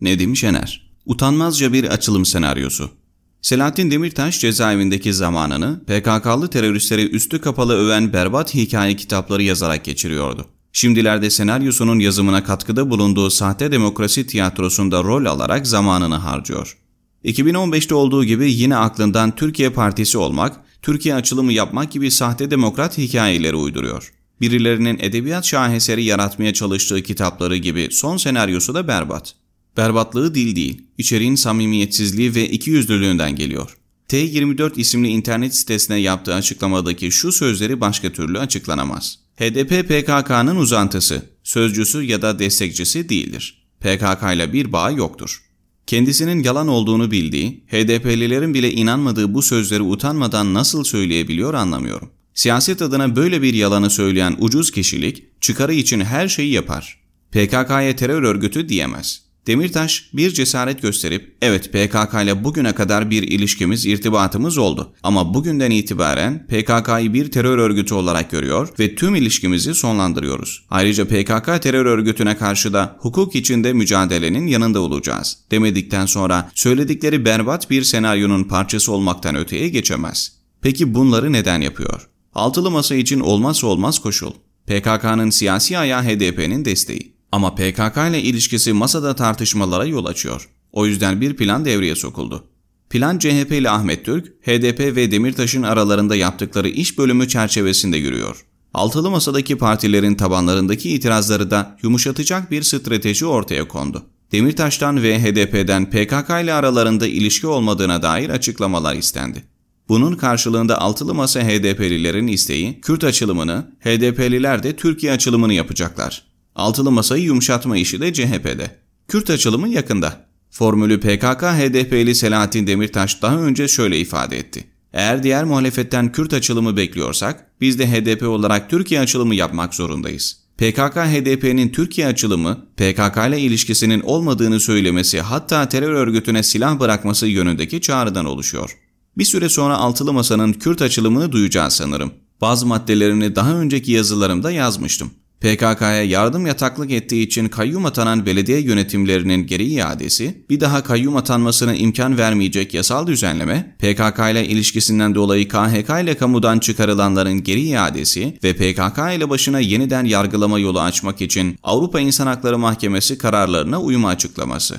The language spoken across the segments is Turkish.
Nedim Şener Utanmazca bir açılım senaryosu Selahattin Demirtaş cezaevindeki zamanını PKK'lı teröristleri üstü kapalı öven berbat hikaye kitapları yazarak geçiriyordu. Şimdilerde senaryosunun yazımına katkıda bulunduğu sahte demokrasi tiyatrosunda rol alarak zamanını harcıyor. 2015'te olduğu gibi yine aklından Türkiye Partisi olmak, Türkiye açılımı yapmak gibi sahte demokrat hikayeleri uyduruyor. Birilerinin edebiyat şaheseri yaratmaya çalıştığı kitapları gibi son senaryosu da berbat. Berbatlığı dil değil, içeriğin samimiyetsizliği ve ikiyüzlülüğünden geliyor. T24 isimli internet sitesine yaptığı açıklamadaki şu sözleri başka türlü açıklanamaz. HDP PKK'nın uzantısı, sözcüsü ya da destekçisi değildir. PKK ile bir bağ yoktur. Kendisinin yalan olduğunu bildiği, HDP'lilerin bile inanmadığı bu sözleri utanmadan nasıl söyleyebiliyor anlamıyorum. Siyaset adına böyle bir yalanı söyleyen ucuz kişilik, çıkarı için her şeyi yapar. PKK'ya terör örgütü diyemez. Demirtaş bir cesaret gösterip evet PKK ile bugüne kadar bir ilişkimiz, irtibatımız oldu ama bugünden itibaren PKK'yı bir terör örgütü olarak görüyor ve tüm ilişkimizi sonlandırıyoruz. Ayrıca PKK terör örgütüne karşı da hukuk içinde mücadelenin yanında olacağız demedikten sonra söyledikleri berbat bir senaryonun parçası olmaktan öteye geçemez. Peki bunları neden yapıyor? Altılı masa için olmazsa olmaz koşul. PKK'nın siyasi ayağı HDP'nin desteği. Ama PKK ile ilişkisi masada tartışmalara yol açıyor. O yüzden bir plan devreye sokuldu. Plan CHP ile Ahmet Türk, HDP ve Demirtaş'ın aralarında yaptıkları iş bölümü çerçevesinde yürüyor. Altılı masadaki partilerin tabanlarındaki itirazları da yumuşatacak bir strateji ortaya kondu. Demirtaş'tan ve HDP'den PKK ile aralarında ilişki olmadığına dair açıklamalar istendi. Bunun karşılığında altılı masa HDP'lilerin isteği Kürt açılımını, HDP'liler de Türkiye açılımını yapacaklar. Altılı masayı yumuşatma işi de CHP'de. Kürt açılımı yakında. Formülü PKK-HDP'li Selahattin Demirtaş daha önce şöyle ifade etti. Eğer diğer muhalefetten Kürt açılımı bekliyorsak biz de HDP olarak Türkiye açılımı yapmak zorundayız. PKK-HDP'nin Türkiye açılımı, PKK ile ilişkisinin olmadığını söylemesi hatta terör örgütüne silah bırakması yönündeki çağrıdan oluşuyor. Bir süre sonra Altılı Masa'nın Kürt açılımını duyacağız sanırım. Bazı maddelerini daha önceki yazılarımda yazmıştım. PKK'ya yardım yataklık ettiği için kayyum atanan belediye yönetimlerinin geri iadesi, bir daha kayyum atanmasına imkan vermeyecek yasal düzenleme, PKK ile ilişkisinden dolayı KHK ile kamudan çıkarılanların geri iadesi ve PKK ile başına yeniden yargılama yolu açmak için Avrupa İnsan Hakları Mahkemesi kararlarına uyma açıklaması.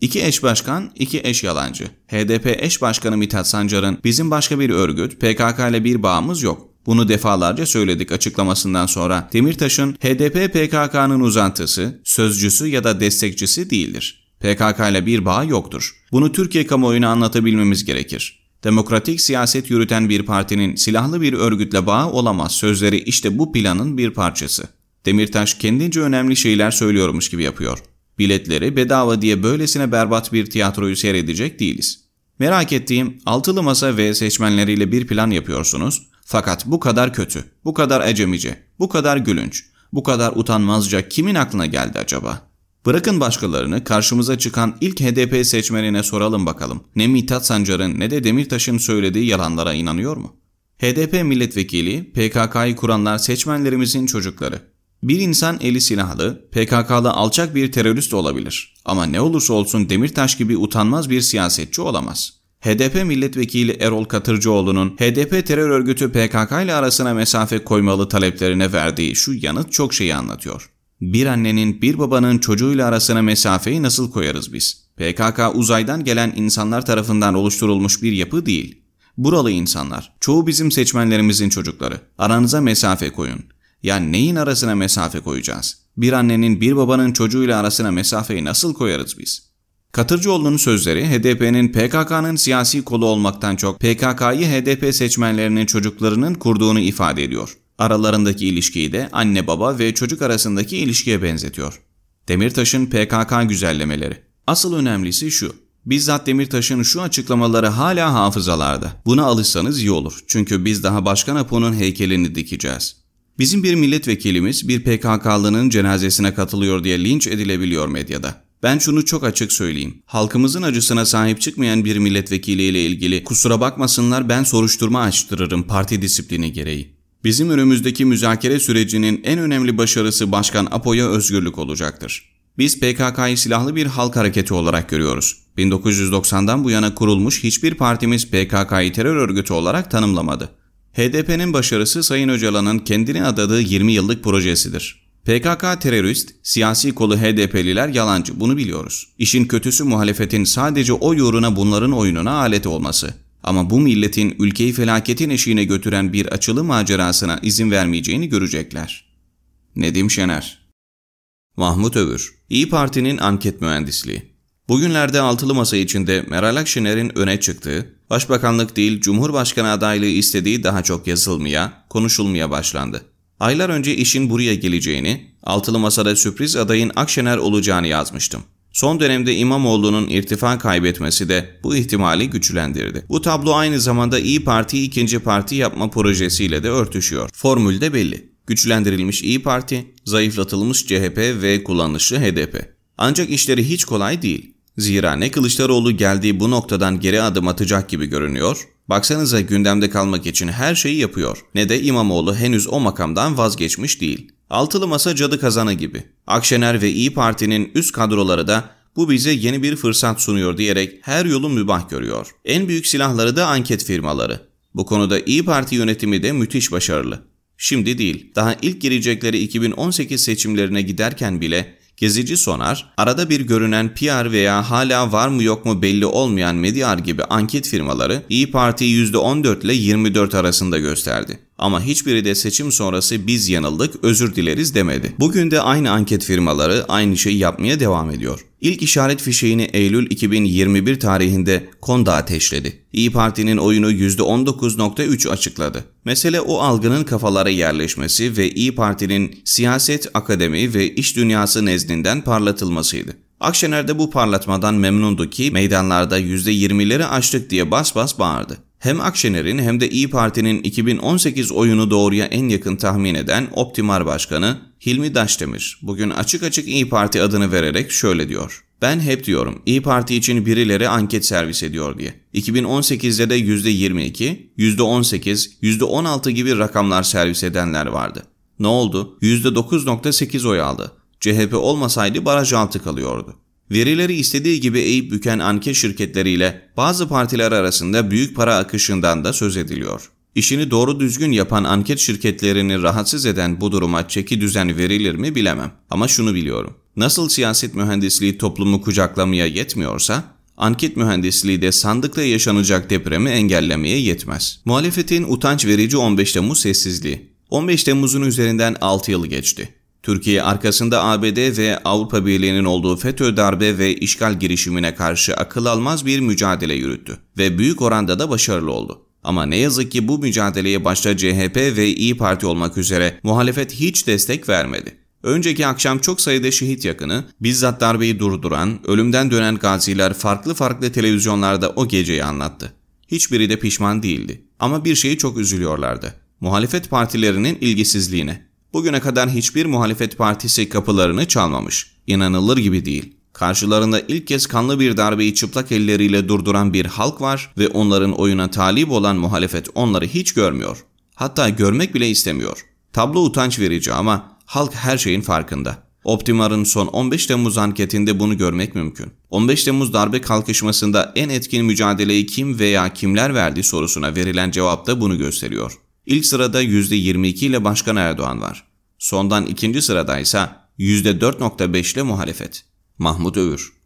İki eş başkan, iki eş yalancı. HDP eş başkanı Mithat Sancar'ın bizim başka bir örgüt, PKK ile bir bağımız yok. Bunu defalarca söyledik açıklamasından sonra Demirtaş'ın HDP PKK'nın uzantısı, sözcüsü ya da destekçisi değildir. PKK ile bir bağ yoktur. Bunu Türkiye kamuoyuna anlatabilmemiz gerekir. Demokratik siyaset yürüten bir partinin silahlı bir örgütle bağı olamaz sözleri işte bu planın bir parçası. Demirtaş kendince önemli şeyler söylüyormuş gibi yapıyor. Biletleri bedava diye böylesine berbat bir tiyatroyu seyredecek değiliz. Merak ettiğim altılı masa ve seçmenleriyle bir plan yapıyorsunuz fakat bu kadar kötü, bu kadar ecemice, bu kadar gülünç, bu kadar utanmazca kimin aklına geldi acaba? Bırakın başkalarını karşımıza çıkan ilk HDP seçmenine soralım bakalım. Ne Mithat Sancar'ın ne de Demirtaş'ın söylediği yalanlara inanıyor mu? HDP milletvekili, PKK'yı kuranlar seçmenlerimizin çocukları. Bir insan eli silahlı, PKK'lı alçak bir terörist olabilir. Ama ne olursa olsun Demirtaş gibi utanmaz bir siyasetçi olamaz. HDP milletvekili Erol Katırcıoğlu'nun HDP terör örgütü PKK ile arasına mesafe koymalı taleplerine verdiği şu yanıt çok şeyi anlatıyor. Bir annenin bir babanın çocuğuyla arasına mesafeyi nasıl koyarız biz? PKK uzaydan gelen insanlar tarafından oluşturulmuş bir yapı değil. Buralı insanlar, çoğu bizim seçmenlerimizin çocukları. Aranıza mesafe koyun. Ya neyin arasına mesafe koyacağız? Bir annenin bir babanın çocuğuyla arasına mesafeyi nasıl koyarız biz?'' Katırcıoğlu'nun sözleri HDP'nin PKK'nın siyasi kolu olmaktan çok PKK'yı HDP seçmenlerinin çocuklarının kurduğunu ifade ediyor. Aralarındaki ilişkiyi de anne baba ve çocuk arasındaki ilişkiye benzetiyor. Demirtaş'ın PKK güzellemeleri. Asıl önemlisi şu. Bizzat Demirtaş'ın şu açıklamaları hala hafızalarda. Buna alışsanız iyi olur. Çünkü biz daha Başkan Apo'nun heykelini dikeceğiz. Bizim bir milletvekilimiz bir PKK'lının cenazesine katılıyor diye linç edilebiliyor medyada. Ben şunu çok açık söyleyeyim. Halkımızın acısına sahip çıkmayan bir milletvekiliyle ilgili kusura bakmasınlar ben soruşturma açtırırım parti disiplini gereği. Bizim önümüzdeki müzakere sürecinin en önemli başarısı Başkan Apo'ya özgürlük olacaktır. Biz PKK'yı silahlı bir halk hareketi olarak görüyoruz. 1990'dan bu yana kurulmuş hiçbir partimiz PKK'yı terör örgütü olarak tanımlamadı. HDP'nin başarısı Sayın Öcalan'ın kendini adadığı 20 yıllık projesidir. PKK terörist, siyasi kolu HDP'liler yalancı bunu biliyoruz. İşin kötüsü muhalefetin sadece o uğruna bunların oyununa alet olması. Ama bu milletin ülkeyi felaketin eşiğine götüren bir açılı macerasına izin vermeyeceğini görecekler. Nedim Şener Mahmut Övür İyi Parti'nin anket mühendisliği Bugünlerde altılı masa içinde Meral Akşener'in öne çıktığı, başbakanlık değil Cumhurbaşkanı adaylığı istediği daha çok yazılmaya, konuşulmaya başlandı. Aylar önce işin buraya geleceğini, altılı masada sürpriz adayın Akşener olacağını yazmıştım. Son dönemde İmamoğlu'nun irtifa kaybetmesi de bu ihtimali güçlendirdi. Bu tablo aynı zamanda İyi Parti ikinci parti yapma projesiyle de örtüşüyor. Formül de belli. Güçlendirilmiş İyi Parti, zayıflatılmış CHP ve kullanışlı HDP. Ancak işleri hiç kolay değil. Zira ne Kılıçdaroğlu geldiği bu noktadan geri adım atacak gibi görünüyor, baksanıza gündemde kalmak için her şeyi yapıyor. Ne de İmamoğlu henüz o makamdan vazgeçmiş değil. Altılı masa cadı kazanı gibi. Akşener ve İyi Parti'nin üst kadroları da bu bize yeni bir fırsat sunuyor diyerek her yolu mübah görüyor. En büyük silahları da anket firmaları. Bu konuda İyi Parti yönetimi de müthiş başarılı. Şimdi değil, daha ilk girecekleri 2018 seçimlerine giderken bile Gezici Sonar, arada bir görünen PR veya hala var mı yok mu belli olmayan Medyar gibi anket firmaları İyi Parti'yi %14 ile 24 arasında gösterdi. Ama hiçbiri de seçim sonrası biz yanıldık, özür dileriz demedi. Bugün de aynı anket firmaları aynı şeyi yapmaya devam ediyor. İlk işaret fişeğini Eylül 2021 tarihinde Konda ateşledi. İyi Parti'nin oyunu %19.3 açıkladı. Mesele o algının kafalara yerleşmesi ve İyi Parti'nin siyaset, akademi ve iş dünyası nezdinden parlatılmasıydı. Akşener de bu parlatmadan memnundu ki meydanlarda %20'leri açtık diye bas bas bağırdı. Hem Akşener'in hem de İyi Parti'nin 2018 oyunu doğruya en yakın tahmin eden Optimar Başkanı Hilmi Daşdemir bugün açık açık İyi Parti adını vererek şöyle diyor. Ben hep diyorum İyi Parti için birileri anket servis ediyor diye. 2018'de de %22, %18, %16 gibi rakamlar servis edenler vardı. Ne oldu? %9.8 oy aldı. CHP olmasaydı baraj altı kalıyordu verileri istediği gibi eğip büken anke şirketleriyle bazı partiler arasında büyük para akışından da söz ediliyor. İşini doğru düzgün yapan anket şirketlerini rahatsız eden bu duruma çeki düzen verilir mi bilemem. Ama şunu biliyorum. Nasıl siyaset mühendisliği toplumu kucaklamaya yetmiyorsa, anket mühendisliği de sandıkta yaşanacak depremi engellemeye yetmez. Muhalefetin utanç verici 15 Temmuz sessizliği. 15 Temmuz'un üzerinden 6 yıl geçti. Türkiye arkasında ABD ve Avrupa Birliği'nin olduğu FETÖ darbe ve işgal girişimine karşı akıl almaz bir mücadele yürüttü ve büyük oranda da başarılı oldu. Ama ne yazık ki bu mücadeleye başta CHP ve İyi Parti olmak üzere muhalefet hiç destek vermedi. Önceki akşam çok sayıda şehit yakını, bizzat darbeyi durduran, ölümden dönen gaziler farklı farklı televizyonlarda o geceyi anlattı. Hiçbiri de pişman değildi. Ama bir şeyi çok üzülüyorlardı. Muhalefet partilerinin ilgisizliğine. Bugüne kadar hiçbir muhalefet partisi kapılarını çalmamış. İnanılır gibi değil. Karşılarında ilk kez kanlı bir darbeyi çıplak elleriyle durduran bir halk var ve onların oyuna talip olan muhalefet onları hiç görmüyor. Hatta görmek bile istemiyor. Tablo utanç verici ama halk her şeyin farkında. Optimar'ın son 15 Temmuz anketinde bunu görmek mümkün. 15 Temmuz darbe kalkışmasında en etkin mücadeleyi kim veya kimler verdi sorusuna verilen cevap da bunu gösteriyor. İlk sırada %22 ile Başkan Erdoğan var. Sondan ikinci sırada ise %4.5 ile muhalefet. Mahmut Övür